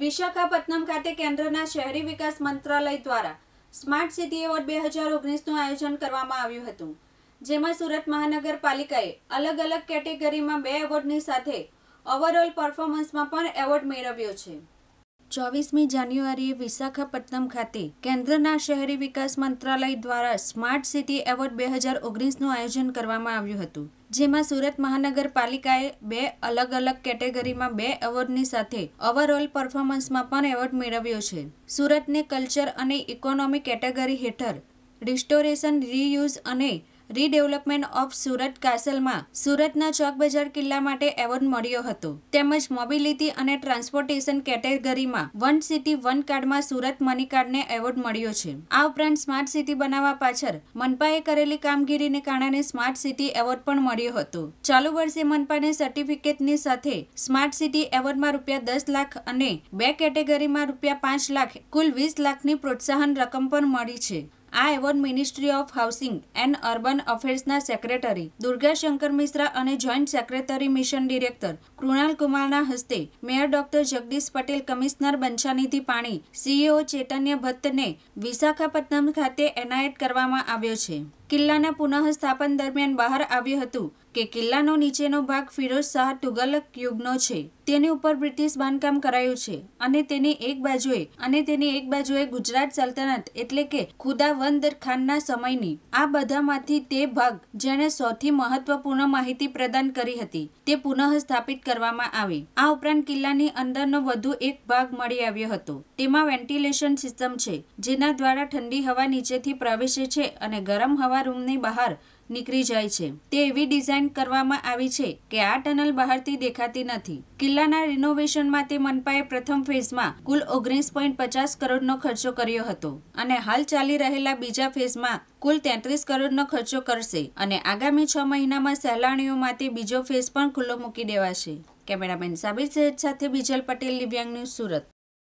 વિશાખાપટ્ટનમ ખાતે કેન્દ્રના શહેરી વિકાસ મંત્રાલય દ્વારા સ્માર્ટ સિટી એવોર્ડ બે હજાર ઓગણીસનું આયોજન કરવામાં આવ્યું હતું જેમાં સુરત મહાનગરપાલિકાએ અલગ અલગ કેટેગરીમાં બે એવોર્ડની સાથે ઓવરઓલ પરફોર્મન્સમાં પણ એવોર્ડ મેળવ્યો છે ચોવીસમી જાન્યુઆરીએ વિશાખાપટ્ટનમ ખાતે કેન્દ્રના શહેરી વિકાસ મંત્રાલય દ્વારા સ્માર્ટ સિટી એવોર્ડ બે હજાર ઓગણીસનું આયોજન કરવામાં આવ્યું હતું જેમાં સુરત મહાનગરપાલિકાએ બે અલગ અલગ કેટેગરીમાં બે એવોર્ડની સાથે ઓવરઓલ પરફોર્મન્સમાં પણ એવોર્ડ મેળવ્યો છે સુરતને કલ્ચર અને ઇકોનોમી કેટેગરી હેઠળ રિસ્ટોરેશન રીયુઝ અને રીડેવલપમેન્ટ ઓફ સુરત કાસલમાં સુરતના ચોક બજાર કિલ્લા માટે એવોર્ડ મળ્યો હતો તેમજ મોબિલિટી અને ટ્રાન્સપોર્ટેશન કેટેગરીમાં વન સિટી વન કાર્ડમાં સુરત મની કાર્ડને એવોર્ડ મળ્યો છે આ ઉપરાંત સ્માર્ટ સિટી બનાવવા પાછળ મનપાએ કરેલી કામગીરીને કારણે સ્માર્ટ સિટી એવોર્ડ પણ મળ્યો હતો ચાલુ વર્ષે મનપાને સર્ટિફિકેટની સાથે સ્માર્ટ સિટી એવોર્ડમાં રૂપિયા દસ લાખ અને બે કેટેગરીમાં રૂપિયા પાંચ લાખ કુલ વીસ લાખની પ્રોત્સાહન રકમ પણ મળી છે આ award ministry of housing and urban અફેર્સના સેક્રેટરી દુર્ગાશંકર મિશ્રા અને joint secretary mission director Krunal કુમારના હસ્તે mayor doctor Jagdish Patel commissioner Banchhanidhi Pani CEO ચેતન્ય ભટ્ટને Visakhapatnam ખાતે એનાયત કરવામાં આવ્યો છે કિલ્લાના પુનઃસ્થાપન દરમિયાન બહાર આવ્યું હતું કે કિલ્લાનો નીચેનો ભાગ ફિરોઝ શાહ તુગલક યુગનો છે તેની ઉપર બ્રિટિશ બાંધકામ કરાયું છે અને તેની એક બાજુએ અને તેની એક બાજુએ ગુજરાત સલ્તનત એટલે કે ખુદાવંદર ખાનના સમયની આ બધામાંથી તે ભાગ જેણે સૌથી મહત્વપૂર્ણ માહિતી પ્રદાન કરી હતી તે પુનઃ સ્થાપિત કરવામાં આવી આ ઉપરાંત કિલ્લાની અંદરનો વધુ એક ભાગ મળી આવ્યો હતો તેમાં વેન્ટિલેશન સિસ્ટમ છે જેના દ્વારા ઠંડી હવા નીચેથી પ્રવેશે છે અને ગરમ હવા ટનલમાં રૂમની બહાર નીકળી જાય છે તે એવી ડિઝાઇન કરવામાં આવી છે કે આ ટનલ બહારથી દેખાતી નથી કિલ્લાના રિનોવેશન માટે મનપાએ પ્રથમ ફેઝમાં કુલ ઓગણીસ પોઈન્ટ પચાસ કરોડનો ખર્ચો કર્યો હતો અને હાલ ચાલી રહેલા બીજા ફેઝમાં કુલ તેત્રીસ કરોડનો ખર્ચો કરશે અને આગામી છ મહિનામાં સહેલાણીઓ માટે બીજો ફેઝ પણ ખુલ્લો મૂકી દેવાશે કેમેરામેન સાબિર સૈયદ સાથે બીજલ પટેલ દિવ્યાંગ ન્યૂઝ સુરત